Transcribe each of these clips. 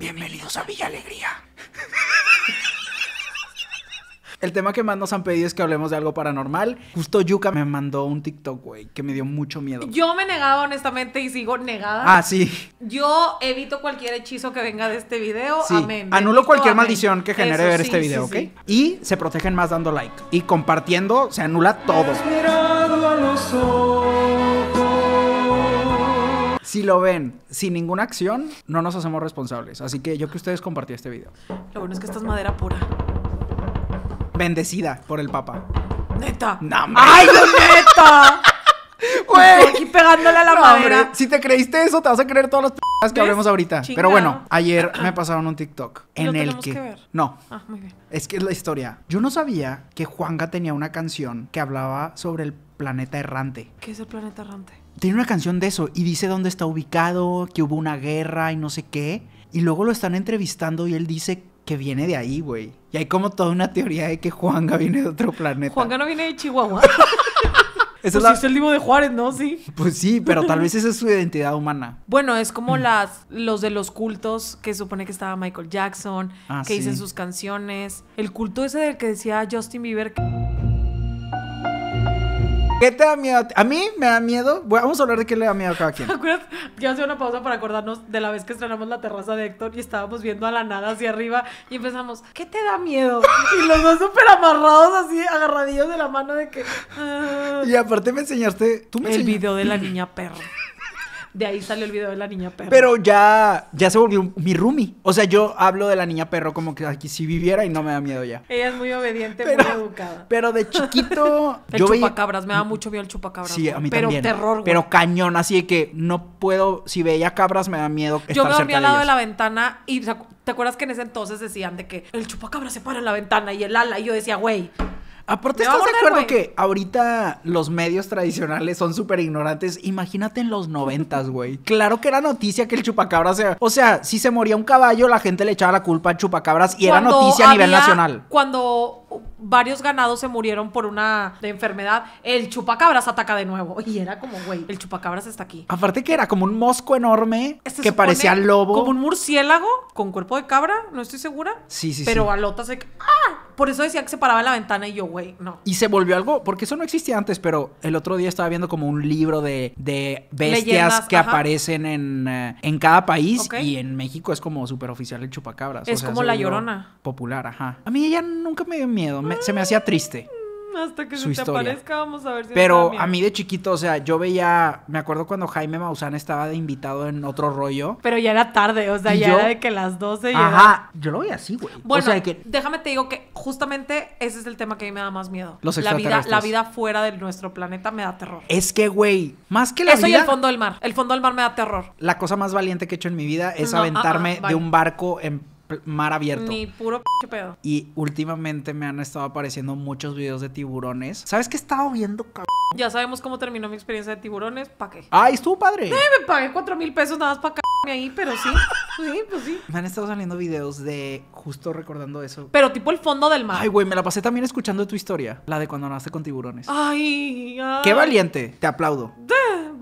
Bienvenidos a Villa Alegría. El tema que más nos han pedido es que hablemos de algo paranormal. Justo Yuka me mandó un TikTok, güey, que me dio mucho miedo. Yo me negaba honestamente y sigo negada. Ah, sí. Yo evito cualquier hechizo que venga de este video. Sí. Amén. Anulo cualquier maldición que genere ver este video, ¿ok? Y se protegen más dando like. Y compartiendo se anula todo. Si lo ven sin ninguna acción, no nos hacemos responsables. Así que yo que ustedes compartí este video. Lo bueno es que esta es madera pura. Bendecida por el Papa. Neta. ¡Ay, neta! Güey. Aquí pegándole a la madera. si te creíste eso, te vas a creer todas las p que hablemos ahorita. Pero bueno, ayer me pasaron un TikTok en el que. No. Ah, muy bien. Es que es la historia. Yo no sabía que Juanga tenía una canción que hablaba sobre el planeta errante. ¿Qué es el planeta errante? Tiene una canción de eso y dice dónde está ubicado, que hubo una guerra y no sé qué. Y luego lo están entrevistando y él dice que viene de ahí, güey. Y hay como toda una teoría de que Juanga viene de otro planeta. Juanga no viene de Chihuahua. eso pues es, el libro de Juárez, ¿no? Sí. Pues sí, pero tal vez esa es su identidad humana. Bueno, es como mm. las, los de los cultos que supone que estaba Michael Jackson, ah, que dicen sus canciones. El culto ese del que decía Justin Bieber. Que... ¿Qué te da miedo? A mí me da miedo. vamos a hablar de qué le da miedo a cada quien. Acuérdate, yo hacía una pausa para acordarnos de la vez que estrenamos la terraza de Héctor y estábamos viendo a la nada hacia arriba y empezamos, ¿qué te da miedo? Y los dos súper amarrados así, agarradillos de la mano de que... Y aparte me enseñaste... Tú me El video de la niña perro. De ahí salió el video de la niña perro. Pero ya, ya se volvió mi roomie. O sea, yo hablo de la niña perro como que aquí si viviera y no me da miedo ya. Ella es muy obediente, pero, muy educada. Pero de chiquito. el chupacabras, me da mucho miedo el chupacabras. Sí, a mí también. Pero terror, Pero cañón, así que no puedo. Si veía cabras, me da miedo. Estar yo me dormía al lado de, la ventana y. ¿Te acuerdas que en ese entonces decían de que el chupacabras se para en la ventana y el ala? Y yo decía, güey, Aparte, ¿estás de acuerdo que ahorita los medios tradicionales son súper ignorantes? Imagínate en los noventas, güey. Claro que era noticia que el chupacabras... Se... O sea, si se moría un caballo, la gente le echaba la culpa al chupacabras y era noticia a nivel nacional. Cuando varios ganados se murieron por una enfermedad, el chupacabras ataca de nuevo. Y era como, güey, el chupacabras está aquí. Aparte que era como un mosco enorme este que parecía lobo. Como un murciélago con cuerpo de cabra, no estoy segura. Sí, sí, Pero sí. alota se... ¡Ah! Por eso decía que se paraba en la ventana y yo, güey, no. Y se volvió algo, porque eso no existía antes, pero el otro día estaba viendo como un libro de, de bestias que aparecen en, eh, en, cada país y en México es como super oficial el chupacabras. Es como la llorona. Popular, ajá. A mí ella nunca me miedo, se me hacía triste. Mm, hasta que se te aparezca, vamos a ver si Pero a mí de chiquito, o sea, yo veía, me acuerdo cuando Jaime Maussan estaba de invitado en otro rollo. Pero ya era tarde, o sea, ya era de que las 12 ya. Ajá, yo lo veía así, güey. Bueno, déjame te digo que justamente ese es el tema que a mí me da más miedo. Los la vida, la vida fuera de nuestro planeta me da terror. Es que, güey, más que la Eso y el fondo del mar. El fondo del mar me da terror. La cosa más valiente que he hecho en mi vida es ah, ah, aventarme de un barco en mar abierto. Mi puro p Y últimamente me han estado apareciendo muchos videos de tiburones. ¿Sabes qué he estado viendo, cabrón? Ya sabemos cómo terminó mi experiencia de tiburones. ¿Para qué? ¡Ay, estuvo padre! Sí, me pagué cuatro mil pesos nada más para cagarme ahí, pero sí. Sí, pues sí. Me han estado saliendo videos de justo recordando eso. Pero tipo el fondo del mar. Ay, güey, me la pasé también escuchando tu historia. La de cuando nace con tiburones. Ay, Qué valiente. Te aplaudo.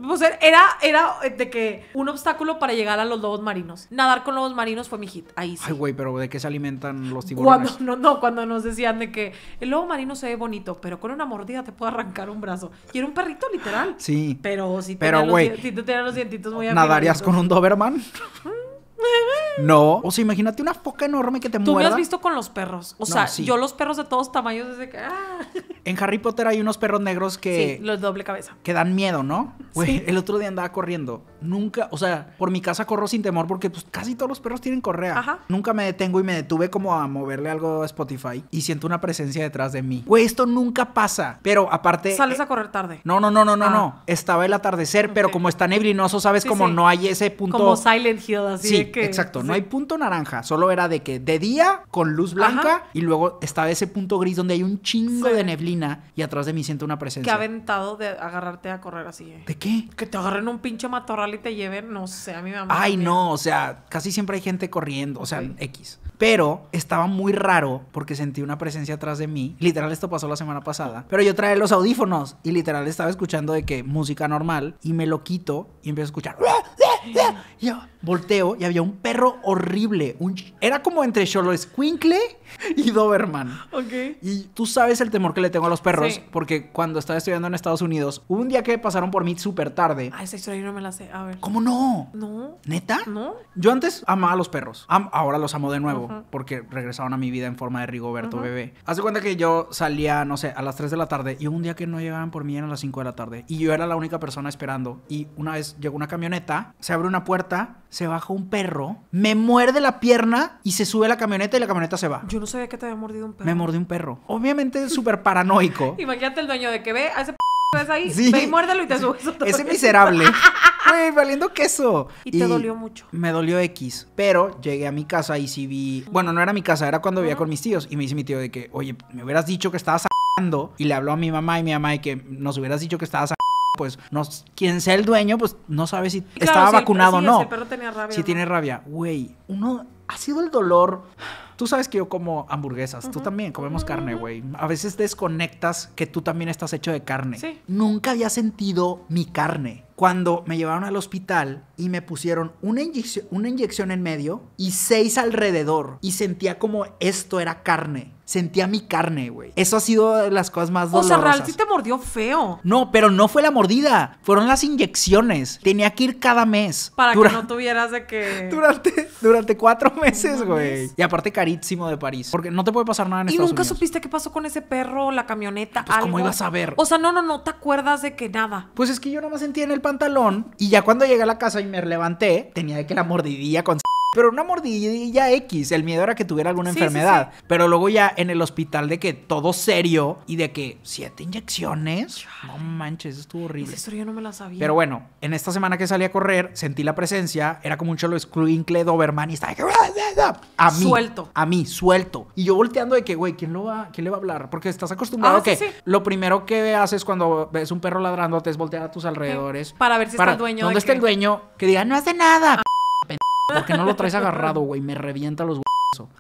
Pues era, era de que un obstáculo para llegar a los lobos marinos. Nadar con lobos marinos fue mi hit. Ahí sí güey, pero ¿de qué se alimentan los tiburones? Cuando, no, no, cuando nos decían de que el lobo marino se ve bonito, pero con una mordida te puede arrancar un brazo. Y era un perrito, literal. Sí. Pero si te tenía, los, si los dientitos muy Nadarías con un Doberman? No. O sea, imagínate una foca enorme que te muerda. Tú me has visto con los perros. O sea, yo los perros de todos tamaños desde que. Ah. En Harry Potter hay unos perros negros que. Sí, los doble cabeza. Que dan miedo, ¿no? Güey, el otro día andaba corriendo. Nunca, o sea, por mi casa corro sin temor porque pues casi todos los perros tienen correa. Ajá. Nunca me detengo y me detuve como a moverle algo a Spotify y siento una presencia detrás de mí. Güey, esto nunca pasa. Pero aparte. Sales eh, a correr tarde. No, no, no, no, no, ah. Estaba el atardecer, pero como está neblinoso, sabes, como no hay ese punto. Como Silent Hill, así que. Exacto. No no hay punto naranja, solo era de que de día con luz blanca y luego estaba ese punto gris donde hay un chingo de neblina y atrás de mí siento una presencia. Qué aventado de agarrarte a correr así. ¿eh? ¿De qué? Que te agarren un pinche matorral y te lleven, no sé, a mi mamá. Ay, no, o sea, casi siempre hay gente corriendo, o sea, X. Pero estaba muy raro porque sentí una presencia atrás de mí. Literal, esto pasó la semana pasada. Pero yo traía los audífonos y literal estaba escuchando de que música normal y me lo quito y empiezo a escuchar. Y yo, Volteo y había un perro horrible. Un, era como entre Cholo Squinkle y Doberman. Ok. Y tú sabes el temor que le tengo a los perros, porque cuando estaba estudiando en Estados Unidos, un día que pasaron por mí súper tarde. Ah, esa historia no me la sé. A ver. ¿Cómo no? No. ¿Neta? No. Yo antes amaba a los perros. ahora los amo de nuevo, porque regresaron a mi vida en forma de Rigoberto bebé. Hace cuenta que yo salía, no sé, a las 3 de la tarde y un día que no llegaban por mí eran las 5 de la tarde. Y yo era la única persona esperando. Y una vez llegó una camioneta, se abre una puerta se baja un perro, me muerde la pierna y se sube la camioneta y la camioneta se va. Yo no sabía que te había mordido un perro. Me mordió un perro. Obviamente es súper paranoico. Imagínate el dueño de que ve a ese p ves ahí, ve y muérdelo y te subes. Otro ese miserable. valiendo queso. Y, te dolió mucho. Me dolió X. Pero llegué a mi casa y si vi. Bueno, no era mi casa, era cuando vivía con mis tíos. Y me dice mi tío de que, oye, me hubieras dicho que estabas y le habló a mi mamá y mi mamá Y que nos hubieras dicho que estabas pues no, quien sea el dueño, pues no sabe si estaba vacunado o no. Si rabia. Si tiene rabia. Güey, uno ha sido el dolor. Tú sabes que yo como hamburguesas, tú también comemos carne, güey. A veces desconectas que tú también estás hecho de carne. Nunca había sentido mi carne. Cuando me llevaron al hospital y me pusieron una inyección en medio y seis alrededor y sentía como esto era carne sentía mi carne, güey. Eso ha sido de las cosas más dolorosas. O sea, real te mordió feo. No, pero no fue la mordida, fueron las inyecciones. Tenía que ir cada mes. Para que no tuvieras de que... Durante, durante cuatro meses, güey. y aparte carísimo de París, porque no te puede pasar nada en ¿Y nunca supiste qué pasó con ese perro, la camioneta, ah, pues, algo? ¿cómo ibas a ver? O sea, no, no, no te acuerdas de que nada. Pues es que yo más sentía en el pantalón y ya cuando llegué a la casa y me levanté, tenía de que la mordidilla con pero una mordidilla X, el miedo era que tuviera alguna enfermedad. Pero luego ya en el hospital de que todo serio y de que siete inyecciones. No manches, estuvo horrible. no me la sabía. Pero bueno, en esta semana que salí a correr, sentí la presencia. Era como un cholo escuincle Doberman y estaba A mí. Suelto. A mí, suelto. Y yo volteando de que, güey, ¿quién, lo va, ¿quién le va a hablar? Porque estás acostumbrado a ah, que lo primero que haces cuando ves un perro ladrando te es voltear a tus alrededores. Para ver si está el dueño. ¿Dónde está el dueño? Que diga, no hace nada. Porque no lo traes agarrado, güey. Me revienta los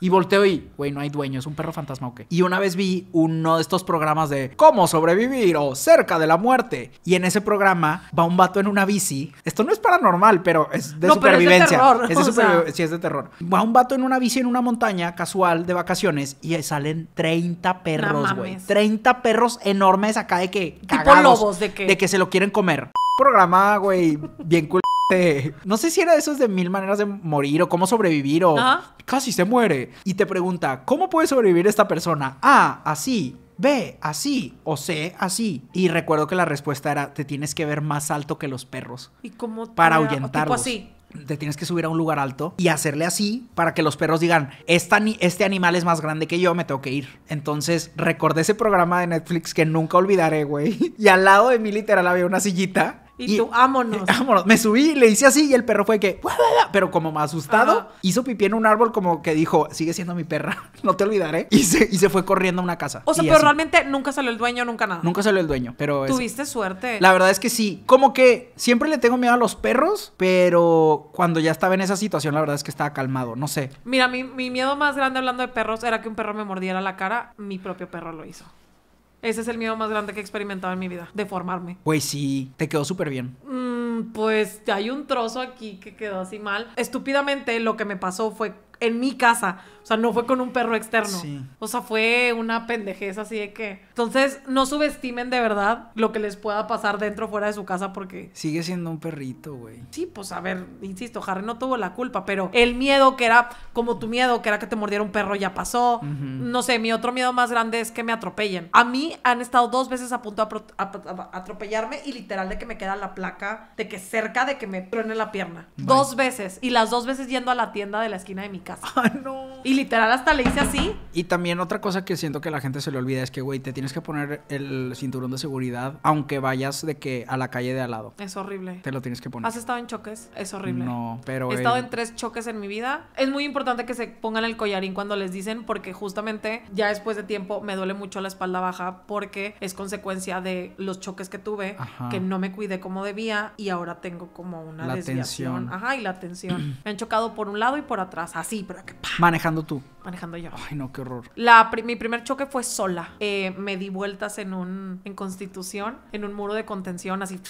y volteo y, güey, no hay dueño, es un perro fantasma o qué. Y una vez vi uno de estos programas de cómo sobrevivir o cerca de la muerte. Y en ese programa va un vato en una bici. Esto no es paranormal, pero es de supervivencia. Pero es de terror. Sí, es de terror. Va un vato en una bici en una montaña casual de vacaciones y salen 30 perros, güey. 30 perros enormes acá de que. tipo lobos de que. De que se lo quieren comer. Programa, güey, bien cool. Este, no sé si era de esos de mil maneras de morir o cómo sobrevivir o casi se muere. Y te pregunta, ¿cómo puede sobrevivir esta persona? A, así. B, así. O C, así. Y recuerdo que la respuesta era, te tienes que ver más alto que los perros. ¿Y cómo? Para ahuyentarlos. así te tienes que subir a un lugar alto y hacerle así para que los perros digan, Esta, este animal es más grande que yo, me tengo que ir. Entonces recordé ese programa de Netflix que nunca olvidaré, güey. Y al lado de mí literal había una sillita y, tú, vámonos. Me subí, le hice así y el perro fue que, pero como más asustado, hizo pipí en un árbol como que dijo, sigue siendo mi perra, no te olvidaré. Y se, y se fue corriendo a una casa. O sea, pero realmente nunca salió el dueño, nunca nada. Nunca salió el dueño, pero... Tuviste suerte. La verdad es que sí. Como que siempre le tengo miedo a los perros, pero cuando ya estaba en esa situación, la verdad es que estaba calmado, no sé. Mira, mi, mi miedo más grande hablando de perros era que un perro me mordiera la cara. Mi propio perro lo hizo. Ese es el miedo más grande que he experimentado en mi vida, deformarme. Pues sí, te quedó súper bien. Mm, pues hay un trozo aquí que quedó así mal. Estúpidamente lo que me pasó fue en mi casa. O sea, no fue con un perro externo. O sea, fue una pendejez así de que. Entonces, no subestimen de verdad lo que les pueda pasar dentro o fuera de su casa porque. Sigue siendo un perrito, güey. Sí, pues a ver, insisto, Harry no tuvo la culpa, pero el miedo que era, como tu miedo, que era que te mordiera un perro, ya pasó. No sé, mi otro miedo más grande es que me atropellen. A mí han estado dos veces a punto de atropellarme y literal de que me queda la placa, de que cerca de que me truene la pierna. Dos veces. Y las dos veces yendo a la tienda de la esquina de mi casa. Ah, no. Y literal hasta le hice así. Y también otra cosa que siento que la gente se le olvida es que, güey, te tienes que poner el cinturón de seguridad aunque vayas de que a la calle de al lado. Es horrible. Te lo tienes que poner. ¿Has estado en choques? Es horrible. No, pero... He estado en tres choques en mi vida. Es muy importante que se pongan el collarín cuando les dicen porque justamente ya después de tiempo me duele mucho la espalda baja porque es consecuencia de los choques que tuve, que no me cuidé como debía y ahora tengo como una la desviación. Tensión. Ajá, y la tensión. me han chocado por un lado y por atrás, así Manejando tú. Manejando yo. Ay, no, qué horror. mi primer choque fue sola. Eh, me di vueltas en un. en Constitución, en un muro de contención, así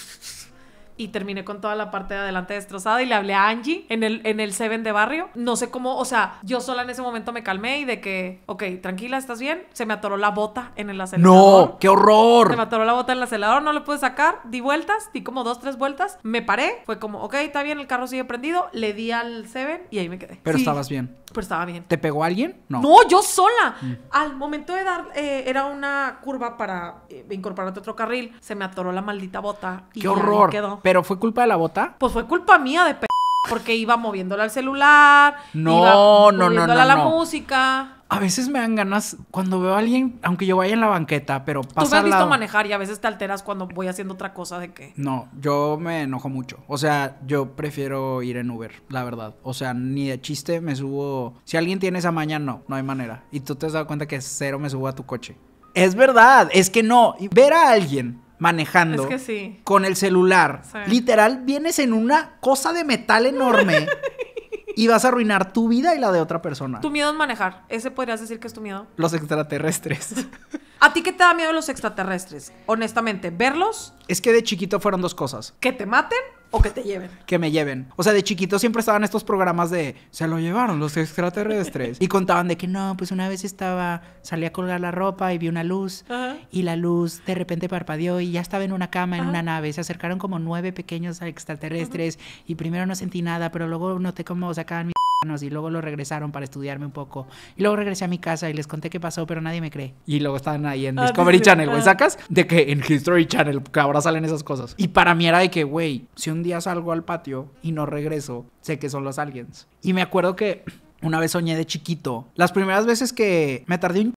y terminé con toda la parte de adelante destrozada y le hablé a Angie en el, en el Seven de barrio. No sé cómo, o sea, yo sola en ese momento me calmé y de que, ok, tranquila, ¿estás bien? Se me atoró la bota en el acelerador. ¡No! ¡Qué horror! Se me atoró la bota en el acelerador, no lo pude sacar. Di vueltas, di como dos, tres vueltas, me paré. Fue como, ok, está bien, el carro sigue prendido. Le di al Seven y ahí me quedé. Pero estabas bien. Pero estaba bien. ¿Te pegó alguien? No. No, yo sola. Mm. Al momento de dar, eh, era una curva para eh, incorporarte a otro carril, se me atoró la maldita bota. Y ¡Qué horror! Quedó. ¿Pero fue culpa de la bota? Pues fue culpa mía de p porque iba moviéndola al celular, no, iba no, no, a la música. A veces me dan ganas cuando veo a alguien, aunque yo vaya en la banqueta, pero pasa. Tú me has visto manejar y a veces te alteras cuando voy haciendo otra cosa de qué? No, yo me enojo mucho. O sea, yo prefiero ir en Uber, la verdad. O sea, ni de chiste me subo. Si alguien tiene esa maña, no, no hay manera. Y tú te has dado cuenta que cero me subo a tu coche. Es verdad, es que no. Ver a alguien manejando con el celular. Literal, vienes en una cosa de metal enorme y vas a arruinar tu vida y la de otra persona. Tu miedo es manejar. Ese podrías decir que es tu miedo. Los extraterrestres. ¿A ti qué te da miedo los extraterrestres? Honestamente, ¿verlos? Es que de chiquito fueron dos cosas. ¿Que te maten o que te lleven? Que me lleven. O sea, de chiquito siempre estaban estos programas de se lo llevaron los extraterrestres. y contaban de que no, pues una vez estaba, salí a colgar la ropa y vi una luz. Y la luz de repente parpadeó y ya estaba en una cama, en una nave. Se acercaron como nueve pequeños extraterrestres. Y primero no sentí nada, pero luego noté cómo sacaban mi y luego lo regresaron para estudiarme un poco. Y luego regresé a mi casa y les conté qué pasó, pero nadie me cree. Y luego estaban ahí en ah, Discovery Channel, güey, ¿sacas? De que en History Channel, que ahora salen esas cosas. Y para mí era de que, güey, si un día salgo al patio y no regreso, sé que son los aliens. Y me acuerdo que una vez soñé de chiquito. Las primeras veces que me tardé un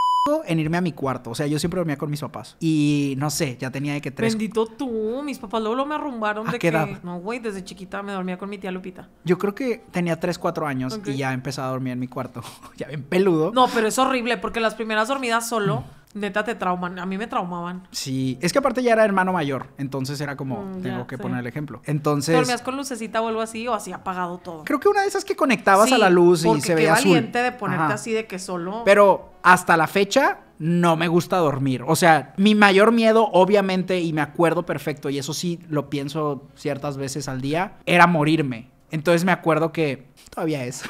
en irme a mi cuarto. O sea, yo siempre dormía con mis papás. Y no sé, ya tenía de que tres. Bendito tú, mis papás luego, me arrumbaron de No, güey, desde chiquita me dormía con mi tía Lupita. Yo creo que tenía 3, 4 años y ya empezaba a dormir en mi cuarto. ya bien peludo. No, pero es horrible porque las primeras dormidas solo. Mm. Neta te trauman, a mí me traumaban. Sí, es que aparte ya era hermano mayor, entonces era como, mm, tengo que poner el ejemplo. Entonces... ¿Dormías con lucecita o algo así o así apagado todo? Creo que una de esas que conectabas a la luz y se veía azul. valiente de ponerte así de que solo... Pero hasta la fecha no me gusta dormir. O sea, mi mayor miedo, obviamente, y me acuerdo perfecto, y eso sí lo pienso ciertas veces al día, era morirme. Entonces me acuerdo que todavía es.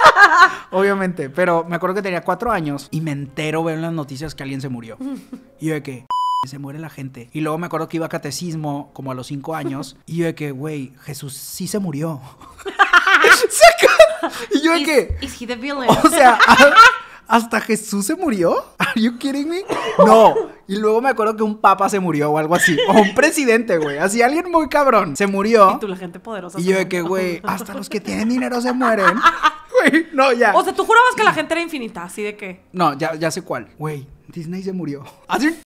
Obviamente, pero me acuerdo que tenía cuatro años y me entero ver en las noticias que alguien se murió. Y yo de que se muere la gente. Y luego me acuerdo que iba a catecismo como a los cinco años y yo de que, güey, Jesús sí se murió. y yo de que... villain? O sea, ¿Hasta Jesús se murió? ¿Are you kidding me? No. Y luego me acuerdo que un papa se murió o algo así. O un presidente, güey. Así alguien muy cabrón se murió. Y tú, la gente poderosa. Y yo de que, güey, hasta los que tienen dinero se mueren. Güey, no, ya. O sea, tú jurabas que la gente era infinita, así de qué? No, ya, ya sé cuál. Güey, Disney se murió. Así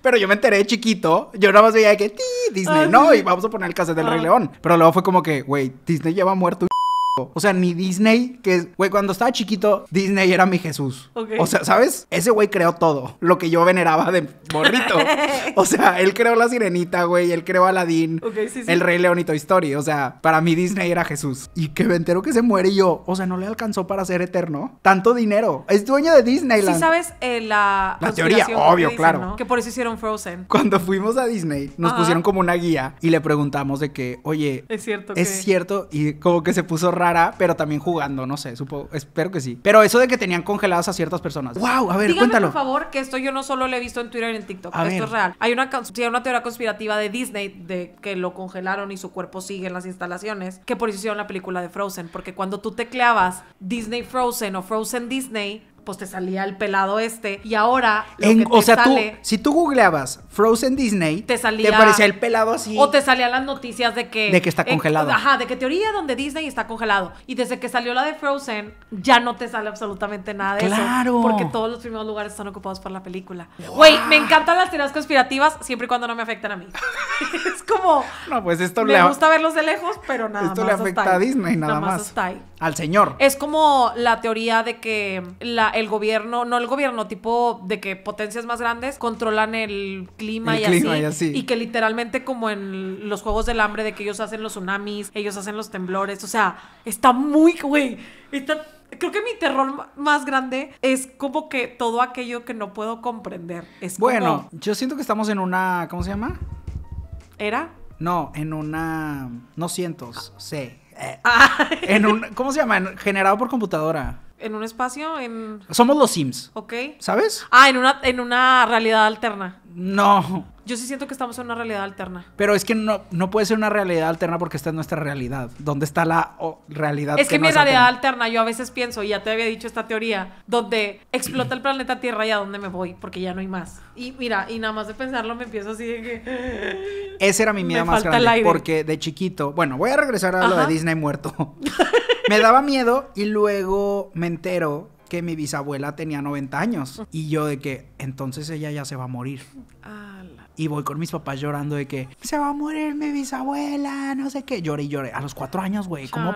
pero yo me enteré chiquito. Yo nada más veía de que Disney, no, y vamos a poner el cassette del Rey ah. León. Pero luego fue como que, güey, Disney lleva muerto o sea, ni Disney, que, güey, cuando estaba chiquito, Disney era mi Jesús. O sea, ¿sabes? Ese güey creó todo, lo que yo veneraba de morrito. o sea, él creó la sirenita, güey, él creó Aladdin, el Rey León y Toy Story. O sea, para mí Disney era Jesús. Y que me que se muere y yo, o sea, no le alcanzó para ser eterno. Tanto dinero. Es dueño de Disneyland. Sí, sabes eh, la. La teoría, obvio, claro. Que por eso hicieron Frozen. Cuando fuimos a Disney, nos pusieron como una guía y le preguntamos de que, oye, es cierto, es cierto. Y como que se puso raro pero también jugando, no sé, espero que sí. Pero eso de que tenían congeladas a ciertas personas. ¡Wow! A ver, cuéntalo. por favor, que esto yo no solo lo he visto en Twitter y en TikTok, esto es real. Hay una, una teoría conspirativa de Disney de que lo congelaron y su cuerpo sigue en las instalaciones, que por eso hicieron la película de Frozen, porque cuando tú tecleabas Disney Frozen o Frozen Disney, pues te salía el pelado este. Y ahora. o sea, tú, si tú googleabas Frozen Disney, te salía. Te parecía el pelado así. O te salían las noticias de que. De que está congelado. ajá, de que teoría donde Disney está congelado. Y desde que salió la de Frozen, ya no te sale absolutamente nada de claro. Porque todos los primeros lugares están ocupados por la película. Güey, me encantan las teorías conspirativas siempre y cuando no me afectan a mí. es como. No, pues esto me le. Me gusta verlos de lejos, pero nada esto más. le afecta a Disney, nada, más. más. Al señor. Es como la teoría de que la, el gobierno, no el gobierno, tipo de que potencias más grandes controlan el clima, y, así, y, que literalmente como en los Juegos del Hambre de que ellos hacen los tsunamis, ellos hacen los temblores, o sea, está muy, güey, está... Creo que mi terror más grande es como que todo aquello que no puedo comprender. Es bueno, yo siento que estamos en una, ¿cómo se llama? ¿Era? No, en una. No cientos, sé. Eh, en un. ¿Cómo se llama? generado por computadora en un espacio, en... Somos los Sims. Ok. ¿Sabes? Ah, en una, en una realidad alterna. No. Yo sí siento que estamos en una realidad alterna. Pero es que no, no puede ser una realidad alterna porque esta es nuestra realidad. ¿Dónde está la realidad? Es que, mi realidad alterna? yo a veces pienso, y ya te había dicho esta teoría, donde explota el planeta Tierra y a dónde me voy, porque ya no hay más. Y mira, y nada más de pensarlo me empiezo así de que... Ese era mi miedo más grande, porque de chiquito, bueno, voy a regresar a lo de Disney muerto. me daba miedo y luego me entero que mi bisabuela tenía 90 años. Y yo de que, entonces ella ya se va a morir. Y voy con mis papás llorando de que se va a morir mi bisabuela, no sé qué. Lloré y lloré. A los cuatro años, güey, como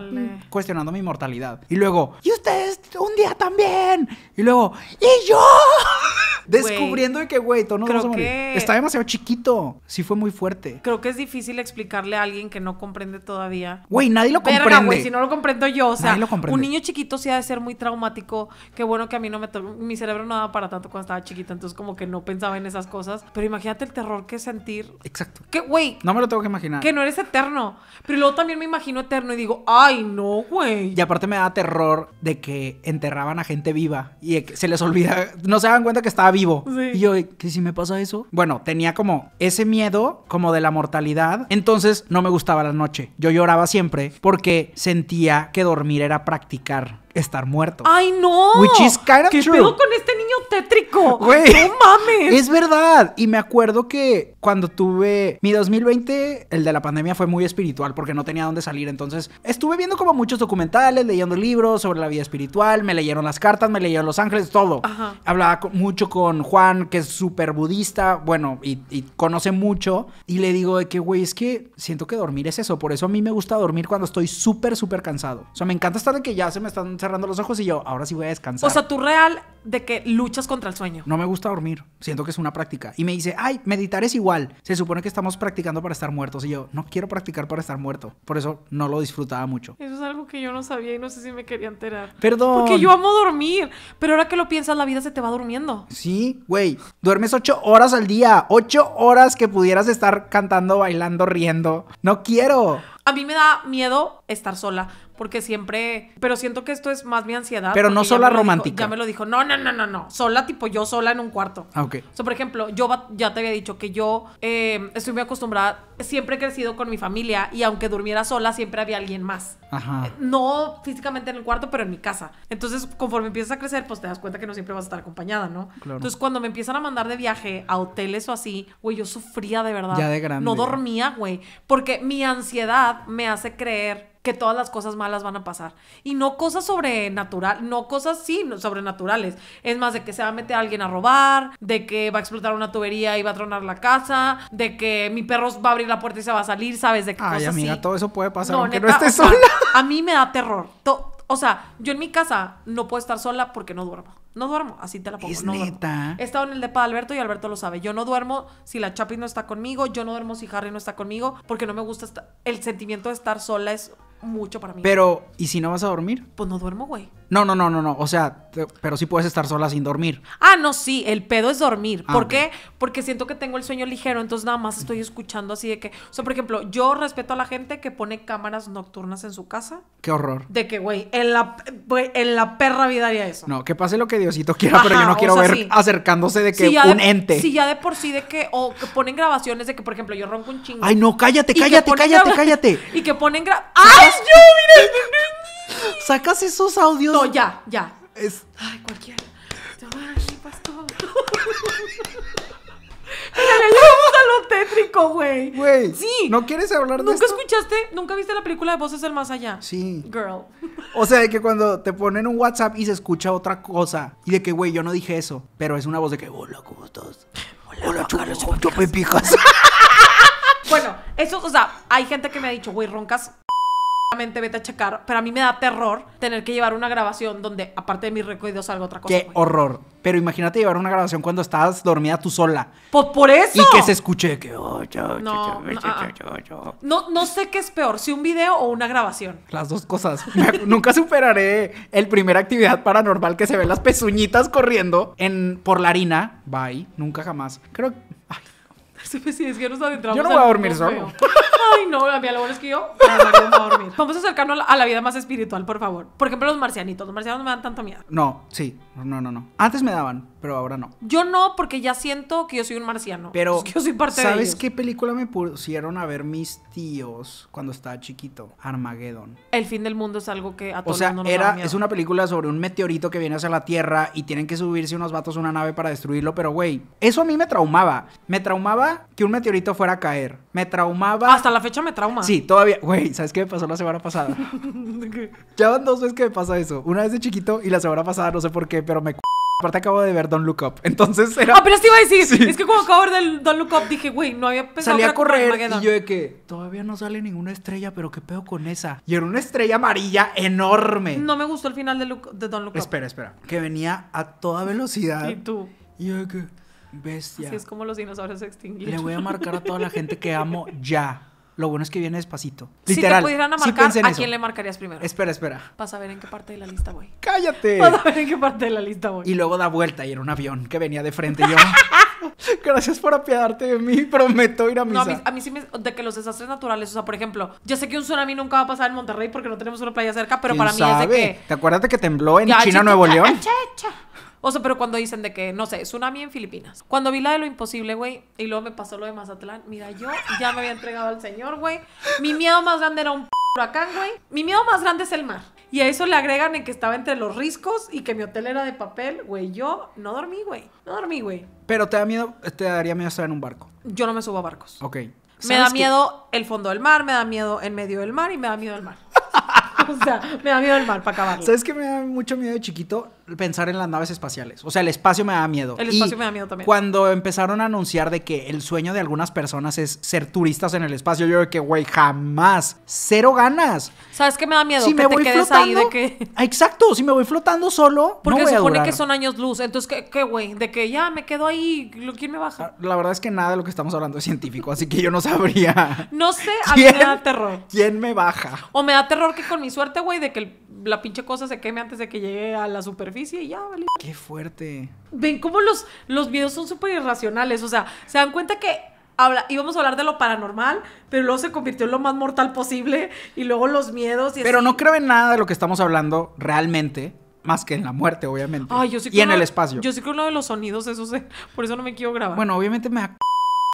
cuestionando mi mortalidad. Y luego, y ustedes un día también. Y luego, y yo. Descubriendo de que, güey, todo. no Creo Está demasiado chiquito. Sí fue muy fuerte. Creo que es difícil explicarle a alguien que no comprende todavía. Güey, nadie lo Verga, comprende. güey, si no lo comprendo yo, o sea, un niño chiquito sí ha de ser muy traumático. Qué bueno que a mí no me... Mi cerebro no daba para tanto cuando estaba chiquito entonces como que no pensaba en esas cosas. Pero imagínate el terror que sentir. Exacto. Que, güey. No me lo tengo que imaginar. Que no eres eterno. Pero luego también me imagino eterno y digo, ay, no, güey. Y aparte me da terror de que enterraban a gente viva y se les olvida, no se dan cuenta que estaba vivo. Y yo, ¿qué si me pasa eso? Bueno, tenía como ese miedo como de la mortalidad. Entonces no me gustaba la noche. Yo lloraba siempre porque sentía que dormir era practicar estar muerto. ¡Ay, no! Which is ¿Qué pedo con este niño tétrico? ¡No mames! Es verdad. Y me acuerdo que cuando tuve. Mi 2020, el de la pandemia, fue muy espiritual porque no tenía dónde salir. Entonces, estuve viendo como muchos documentales, leyendo libros sobre la vida espiritual. Me leyeron las cartas, me leyeron Los Ángeles, todo. Hablaba mucho con Juan, que es súper budista. Bueno, y, y conoce mucho. Y le digo de que, güey, es que siento que dormir es eso. Por eso a mí me gusta dormir cuando estoy súper, súper cansado. O sea, me encanta estar de que ya se me están los ojos y yo, ahora sí voy a descansar. O sea, tú real de que luchas contra el sueño. No me gusta dormir, siento que es una práctica. Y me dice, ay, meditar es igual, se supone que estamos practicando para estar muertos. Y yo, no quiero practicar para estar muerto, por eso no lo disfrutaba mucho. Eso es algo que yo no sabía y no sé si me quería enterar. Perdón. Porque yo amo dormir, pero ahora que lo piensas, la vida se te va durmiendo. Sí, güey, duermes ocho horas al día, ocho horas que pudieras estar cantando, bailando, riendo. No quiero. A mí me da miedo estar sola porque siempre, pero siento que esto es más mi ansiedad. Pero no sola romántica. ya me lo dijo, no, no, no, no, no, sola tipo yo sola en un cuarto. Ah, ok. O sea, por ejemplo, yo ya te había dicho que yo em, estoy muy acostumbrada, siempre he crecido con mi familia y aunque durmiera sola siempre había alguien más. Ajá. Eh, no físicamente en el cuarto, pero en mi casa. Entonces, conforme empiezas a crecer, pues te das cuenta que no siempre vas a estar acompañada, ¿no? Claro. Entonces, cuando me empiezan a mandar de viaje a hoteles o así, güey, yo sufría de verdad. Ya de grande. No dormía, güey, porque mi ansiedad me hace creer que todas las cosas malas van a pasar. Y no cosas sobrenaturales, no cosas sí, sobrenaturales. Es más, de que se va a meter alguien a robar, de que va a explotar una tubería y va a tronar la casa, de que mi perro va a abrir la puerta y se va a salir, ¿sabes? De qué Ay, amiga, todo eso puede pasar, aunque no sola. a mí me da terror. o sea, yo en mi casa no puedo estar sola porque no duermo. No duermo, así te la pongo. no He estado en el depa de Alberto y Alberto lo sabe. Yo no duermo si la Chapi no está conmigo, yo no duermo si Harry no está conmigo, porque no me gusta el sentimiento de estar sola es mucho para mí. Pero, ¿y si no vas a dormir? Pues no duermo, güey. No, no, no, no, no. O sea, pero sí puedes estar sola sin dormir. Ah, no, sí. El pedo es dormir. Ah, ¿Por qué? Porque siento que tengo el sueño ligero, entonces nada más estoy escuchando así de que. O sea, por ejemplo, yo respeto a la gente que pone cámaras nocturnas en su casa. Qué horror. De que, güey, en la, en la perra vida haría eso. No, que pase lo que Diosito quiera, pero yo no quiero ver acercándose de que un ente. Sí, ya de por sí de que. O que ponen grabaciones de que, por ejemplo, yo rompo un chingo. Ay, no, cállate, cállate, cállate, cállate. Y que ponen. ¡Ay, yo, Sacas esos audios. No, ya, ya. Es... Ay, cualquiera. Ay, pastor. vamos a lo tétrico, güey. Güey. Sí. ¿No quieres hablar de eso? ¿Nunca escuchaste? ¿Nunca viste la película de Voces del Más Allá? Sí. Girl. O sea, de que cuando te ponen un WhatsApp y se escucha otra cosa. Y de que, güey, yo no dije eso. Pero es una voz de que, hola, como estás? Hola, hola yo pepijas. Bueno, eso, o sea, hay gente que me ha dicho, güey, roncas vete a checar, pero a mí me da terror tener que llevar una grabación donde aparte de mis recuerdos salga otra cosa. Qué horror. Pero imagínate llevar una grabación cuando estás dormida tú sola. Pues por eso. Y que se escuche que no, no, sé qué es peor, si un video o una grabación. Las dos cosas. nunca superaré el primer actividad paranormal que se ven las pezuñitas corriendo en por la harina. Bye, nunca jamás. Creo que Yo no voy a dormir solo. Ay, no, la mía, lo bueno es que yo no Vamos a acercarnos a la vida más espiritual, por favor. Por ejemplo, los marcianitos. Los marcianos no me dan tanto miedo. No, sí. No, no, no. Antes me daban, pero ahora no. Yo no, porque ya siento que yo soy un marciano. Pero que pues yo soy parte ¿sabes de ¿Sabes qué película me pusieron a ver mis tíos cuando estaba chiquito? Armageddon. El fin del mundo es algo que a todos O sea, era, es una película sobre un meteorito que viene hacia la Tierra y tienen que subirse unos vatos a una nave para destruirlo, pero güey, eso a mí me traumaba. Me traumaba que un meteorito fuera a caer. Me traumaba. Hasta la fecha me trauma. Sí, todavía. Güey, ¿sabes qué me pasó la semana pasada? ya van dos veces que me pasa eso. Una vez de chiquito y la semana pasada, no sé por qué, pero me Aparte acabo de ver Don Look Up, entonces era... Ah, pero te iba a decir, es que cuando acabo de ver Don't Look Up dije, güey, no había pensado... Salía a correr y yo de que, todavía no sale ninguna estrella, pero qué pedo con esa. Y era una estrella amarilla enorme. No me gustó el final de, Don de Don't Look Up. Espera, espera, que venía a toda velocidad. Y tú. Y yo de que, bestia. Así es como los dinosaurios se extinguieron. Le voy a marcar a toda la gente que amo ya. Lo bueno es que viene despacito. Literal. Si te pudieran marcar, ¿a quién le marcarías primero? Espera, espera. Vas a ver en qué parte de la lista voy. ¡Cállate! Vas a ver en qué parte de la lista voy. Y luego da vuelta y era un avión que venía de frente yo... Gracias por apiadarte de mí, prometo ir a misa. No, a mí, sí me... De que los desastres naturales, o sea, por ejemplo, ya sé que un tsunami nunca va a pasar en Monterrey porque no tenemos una playa cerca, pero para mí es de que... ¿Te acuerdas de que tembló en China, Nuevo León? O sea, pero cuando dicen de que, no sé, tsunami en Filipinas. Cuando vi la de lo imposible, güey, y luego me pasó lo de Mazatlán, mira, yo ya me había entregado al Señor, güey. Mi miedo más grande era un huracán, güey. Mi miedo más grande es el mar. Y a eso le agregan en que estaba entre los riscos y que mi hotel era de papel, güey. Yo no dormí, güey. No dormí, güey. Pero te da miedo, te daría miedo estar en un barco. Yo no me subo a barcos. Ok. Me da miedo el fondo del mar, me da miedo en medio del mar y me da miedo el mar. o sea, me da miedo el mar para acabar. ¿Sabes que me da mucho miedo de chiquito? pensar en las naves espaciales. O sea, el espacio me da miedo. El espacio me da miedo también. Cuando empezaron a anunciar de que el sueño de algunas personas es ser turistas en el espacio, yo de que, güey, jamás. Cero ganas. ¿Sabes qué me da miedo? Si que me te voy quedes flotando, ahí de que... Exacto, si me voy flotando solo, Porque no voy se supone que son años luz. Entonces, ¿qué, güey? De que ya me quedo ahí, ¿quién me baja? Ah, la verdad es que nada de lo que estamos hablando es científico, así que yo no sabría. No sé, a mí me da terror. ¿Quién me baja? O me da terror que con mi suerte, güey, de que la pinche cosa se queme antes de que llegue a la superficie ya, Qué fuerte. Ven cómo los, los miedos son súper irracionales. O sea, se dan cuenta que habla, íbamos a hablar de lo paranormal, pero luego se convirtió en lo más mortal posible y luego los miedos. Y pero no creo en nada de lo que estamos hablando realmente. Más que en la muerte, obviamente. y en el espacio. Yo sí creo uno de los sonidos, eso sé. Por eso no me quiero grabar. Bueno, obviamente me da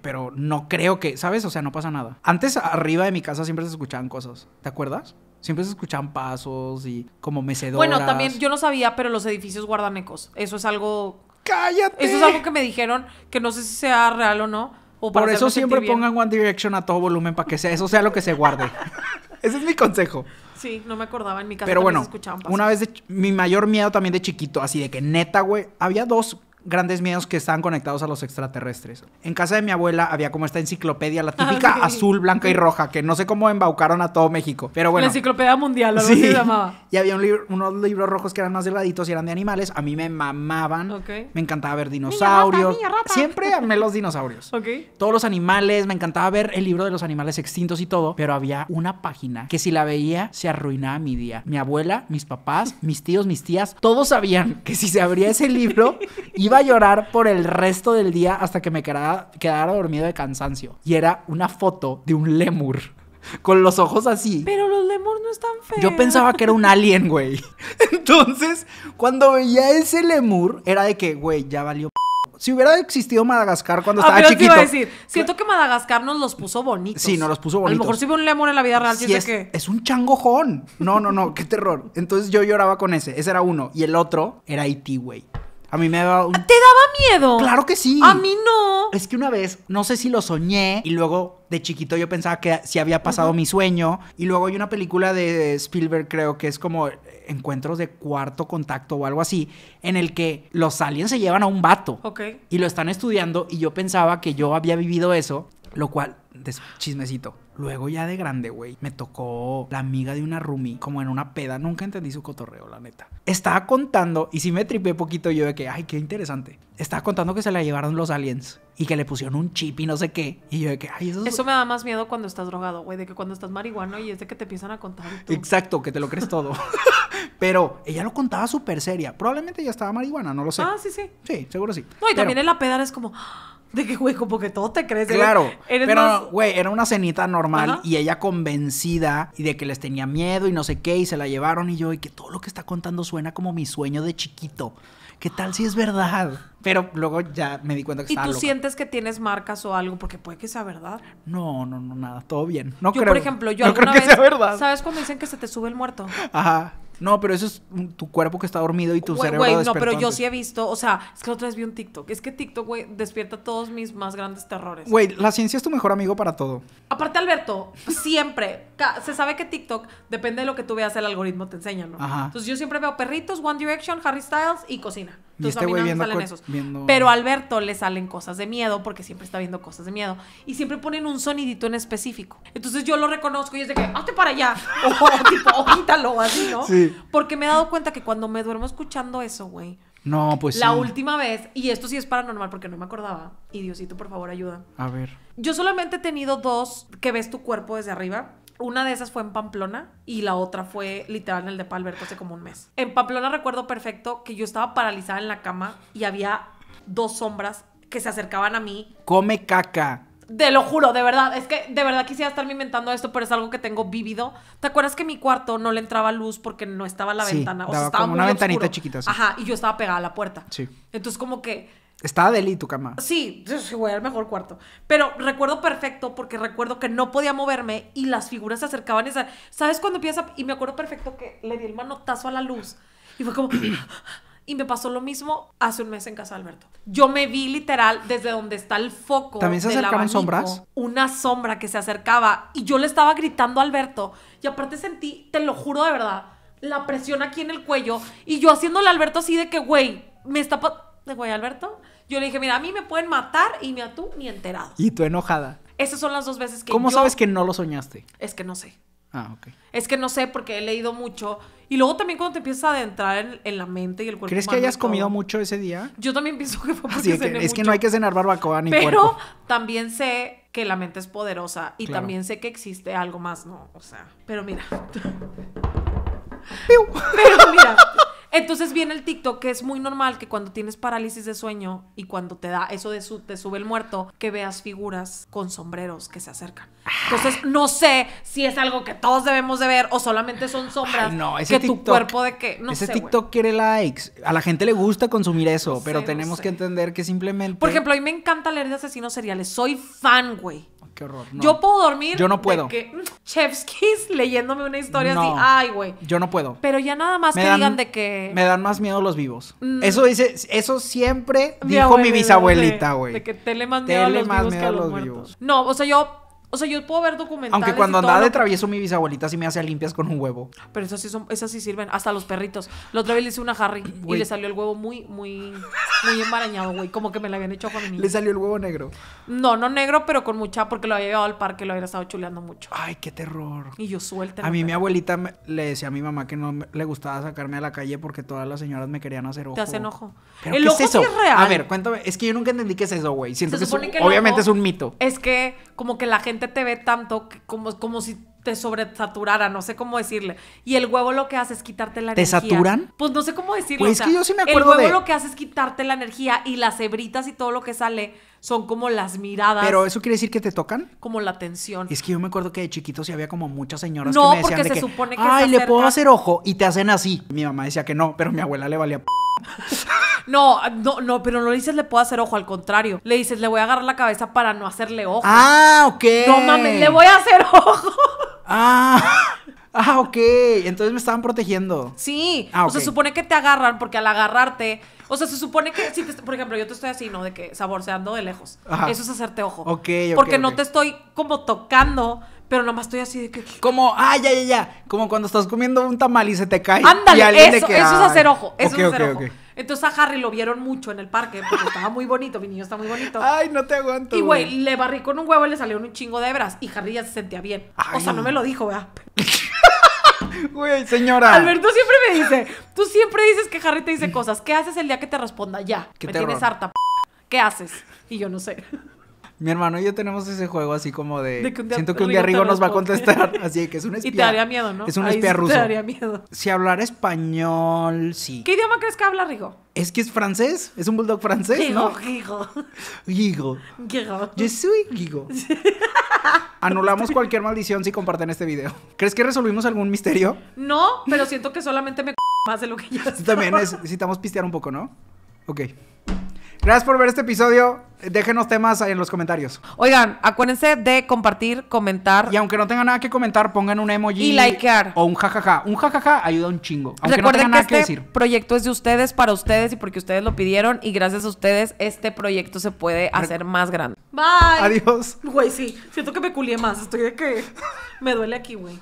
pero no creo que, ¿sabes? O sea, no pasa nada. Antes arriba de mi casa siempre se escuchaban cosas, ¿te acuerdas? Siempre se escuchaban pasos y como mecedoras. Bueno, también yo no sabía, pero los edificios guardan ecos. Eso es algo... ¡Cállate! Eso es algo que me dijeron, que no sé si sea real o no. Por eso siempre pongan One Direction a todo volumen para que eso sea lo que se guarde. Ese es mi consejo. Sí, no me acordaba en mi casa. Pero bueno, se escuchaban pasos. una vez mi mayor miedo también de chiquito, así de que neta, güey, había dos grandes miedos que estaban conectados a los extraterrestres. En casa de mi abuela había como esta enciclopedia, la ah, típica azul, blanca y roja, que no sé cómo embaucaron a todo México. Pero bueno. La enciclopedia mundial, algo se llamaba. Y había un libro, unos libros rojos que eran más delgaditos y eran de animales. A mí me mamaban. Me encantaba ver dinosaurios. Siempre amé los dinosaurios. Todos los animales, me encantaba ver el libro de los animales extintos y todo. Pero había una página que si la veía se arruinaba mi día. Mi abuela, mis papás, mis tíos, mis tías, todos sabían que si se abría ese libro iba a llorar por el resto del día hasta que me quedara, quedara dormido de cansancio. Y era una foto de un lemur con los ojos así. Pero los lemurs no están feos. Yo pensaba que era un alien, güey. Entonces, cuando veía ese lemur, era de que, güey, ya valió. Si hubiera existido Madagascar cuando ah, estaba chiquito. Te iba decir, siento que Madagascar nos los puso bonitos. Sí, nos los puso bonitos. A lo mejor si ve un lemur en la vida real, sí, es, que. Es un changojón. No, no, no, qué terror. Entonces yo lloraba con ese. Ese era uno. Y el otro era Haití, güey. A mí me daba un... ¿Te daba miedo? Claro que sí. A mí no. Es que una vez, no sé si lo soñé y luego de chiquito yo pensaba que si había pasado mi sueño y luego hay una película de Spielberg creo que es como encuentros de cuarto contacto o algo así en el que los aliens se llevan a un vato Ok. y lo están estudiando y yo pensaba que yo había vivido eso, lo cual, chismecito Luego ya de grande, güey, me tocó la amiga de una rumi, como en una peda. Nunca entendí su cotorreo, la neta. Estaba contando, y sí me tripé poquito yo de que, ay, qué interesante. Estaba contando que se la llevaron los aliens y que le pusieron un chip y no sé qué. Y yo de que, ay, eso... Eso me da más miedo cuando estás drogado, güey, de que cuando estás marihuana y es de que te empiezan a contar. Exacto, que te lo crees todo. Pero ella lo contaba súper seria. Probablemente ya estaba marihuana, no lo sé. Ah, sí, sí. Sí, seguro sí. No, y también en la peda es como... ¿De qué, güey? Como que todo te crees. Claro. pero, güey, era una cenita normal y ella convencida y de que les tenía miedo y no sé qué y se la llevaron y yo, y que todo lo que está contando suena como mi sueño de chiquito. ¿Qué tal si es verdad? Pero luego ya me di cuenta que estaba ¿Y tú sientes que tienes marcas o algo? Porque puede que sea verdad. No, no, no, nada. Todo bien. No yo, por ejemplo, yo alguna creo que vez... verdad. ¿Sabes cuando dicen que se te sube el muerto? Ajá. No, pero eso es tu cuerpo que está dormido y tu cerebro cerebro Güey, no, pero yo sí he visto, o sea, es que otra vez vi un TikTok. Es que TikTok, güey, despierta todos mis más grandes terrores. Güey, la ciencia es tu mejor amigo para todo. Aparte, Alberto, siempre, se sabe que TikTok, depende de lo que tú veas, el algoritmo te enseña, ¿no? Ajá. Entonces yo siempre veo perritos, One Direction, Harry Styles y cocina. Entonces a no me salen esos. Pero a Alberto le salen cosas de miedo porque siempre está viendo cosas de miedo. Y siempre ponen un sonidito en específico. Entonces yo lo reconozco y es de que, hazte para allá. o tipo, o quítalo, así, ¿no? Porque me he dado cuenta que cuando me duermo escuchando eso, güey. No, pues. La última vez, y esto sí es paranormal porque no me acordaba. Y Diosito, por favor, ayuda. A ver. Yo solamente he tenido dos que ves tu cuerpo desde arriba una de esas fue en Pamplona y la otra fue literal en el de Palberto hace como un mes. En Pamplona recuerdo perfecto que yo estaba paralizada en la cama y había dos sombras que se acercaban a mí. Come caca. Te lo juro, de verdad. Es que de verdad quisiera estarme inventando esto, pero es algo que tengo vívido. ¿Te acuerdas que mi cuarto no le entraba luz porque no estaba la ventana? O estaba una ventanita chiquita. Ajá, y yo estaba pegada a la puerta. Sí. Entonces, como que estaba delito tu cama. Sí, sí, güey, el mejor cuarto. Pero recuerdo perfecto porque recuerdo que no podía moverme y las figuras se acercaban. Esa... ¿Sabes cuando empieza? Y me acuerdo perfecto que le di el manotazo a la luz y fue como. y me pasó lo mismo hace un mes en casa de Alberto. Yo me vi literal desde donde está el foco. ¿También se acercaban sombras? Una sombra que se acercaba y yo le estaba gritando a Alberto. Y aparte sentí, te lo juro de verdad, la presión aquí en el cuello y yo haciéndole a Alberto así de que, güey, me está de Guay Alberto, yo le dije, mira, a mí me pueden matar y ni a tú ni enterado. Y tú enojada. Esas son las dos veces que ¿Cómo sabes que no lo soñaste? Es que no sé. Ah, ok. Es que no sé porque he leído mucho. Y luego también cuando te empiezas a adentrar en, la mente y el cuerpo. ¿Crees que hayas comido mucho ese día? Yo también pienso que fue porque Es que no hay que cenar barbacoa ni Pero también sé que la mente es poderosa y también sé que existe algo más, ¿no? O sea, pero mira. pero mira, entonces viene el TikTok, que es muy normal que cuando tienes parálisis de sueño y cuando te da eso de su, te sube el muerto, que veas figuras con sombreros que se acercan. Entonces, no sé si es algo que todos debemos de ver o solamente son sombras no, que tu cuerpo de que... No ese TikTok quiere likes. A la gente le gusta consumir eso, pero tenemos que entender que simplemente... Por ejemplo, a mí me encanta leer de asesinos seriales. Soy fan, güey. Qué horror. Yo puedo dormir. Yo no puedo. Mm, Chevskis leyéndome una historia así. Ay, güey. Yo no puedo. Pero ya nada más que digan de que. Me dan más miedo los vivos. Mm. Eso dice, eso siempre dijo mi bisabuelita, güey. De, que te le más a los, vivos, que a los vivos. No, o sea, yo o sea, yo puedo ver documentales. Aunque cuando andaba de travieso, mi bisabuelita sí me hacía limpias con un huevo. Pero esas sí, son, esas sí sirven. Hasta los perritos. La otra vez le hice una Harry y le salió el huevo muy, muy, muy embarañado, güey. Como que me la habían hecho con mi. ¿Le salió el huevo negro? No, no negro, pero con mucha, porque lo había llevado al parque, lo había estado chuleando mucho. Ay, qué terror. Y yo suelta. A mí, mi abuelita le decía a mi mamá que no le gustaba sacarme a la calle porque todas las señoras me querían hacer ojo. Te hacen ojo. el es eso? real. A ver, cuéntame. Es que yo nunca entendí qué es eso, güey. que, obviamente es un mito. Es que, como que la gente te ve tanto como, como si te sobresaturara, no sé cómo decirle. Y el huevo lo que hace es quitarte la energía. ¿Te saturan? Pues no sé cómo decirlo. Pues que yo sí acuerdo El huevo lo que hace es quitarte la energía y las hebritas y todo lo que sale son como las miradas. Pero eso quiere decir que te tocan. Como la atención Es que yo me acuerdo que de chiquito si había como muchas señoras no, que me decían supone que ay, le puedo hacer ojo y te hacen así. Mi mamá decía que no, pero mi abuela le valía. no, no, no, pero no le dices le puedo hacer ojo, al contrario. Le dices le voy a agarrar la cabeza para no hacerle ojo. Ah, ok. No mames, le voy a hacer ojo. Ah. Ah, ok. Entonces me estaban protegiendo. Sí. Ah, o sea, se supone que te agarran porque al agarrarte. O sea, se supone que si por ejemplo, yo te estoy así, ¿no? De que saborceando de lejos. Eso es hacerte ojo. Ok, Porque no te estoy como tocando, pero nomás estoy así de que. Como, ah, ya, ya, ya. Como cuando estás comiendo un tamal y se te cae. Ándale, eso, eso es hacer ojo. Eso es hacer ojo. Entonces a Harry lo vieron mucho en el parque porque estaba muy bonito, mi niño está muy bonito. Ay, no te aguanto. Y güey, le barricó con un huevo y le salieron un chingo de hebras y Harry ya se sentía bien. O sea, no me lo dijo, ¿verdad? Güey, señora. Alberto siempre me dice, tú siempre dices que Harry te dice cosas. ¿Qué haces el día que te responda? Ya. me tienes harta. ¿Qué haces? Y yo no sé. Mi hermano y yo tenemos ese juego así como de. siento que un día Rigo nos va a contestar. Así que es un espía. Y te daría miedo, ¿no? Es un espía ruso. Te daría miedo. Si hablar español, sí. ¿Qué idioma crees que habla Rigo? Es que es francés. Es un bulldog francés. ¿no? Rigo. Rigo. Yo soy Rigo. Anulamos cualquier maldición si comparten este video. ¿Crees que resolvimos algún misterio? No, pero siento que solamente me más de lo que ya. También necesitamos pistear un poco, ¿no? Ok. Gracias por ver este episodio. Déjenos temas en los comentarios. Oigan, acuérdense de compartir, comentar. Y aunque no tengan nada que comentar, pongan un emoji. Y likear. O un jajaja. Un jajaja ayuda un chingo. Aunque no tengan nada que, que este proyecto es de ustedes, para ustedes y porque ustedes lo pidieron. Y gracias a ustedes, este proyecto se puede hacer más grande. Bye. Adiós. Güey, sí. Siento que me culié más. Estoy de que. Me duele aquí, güey.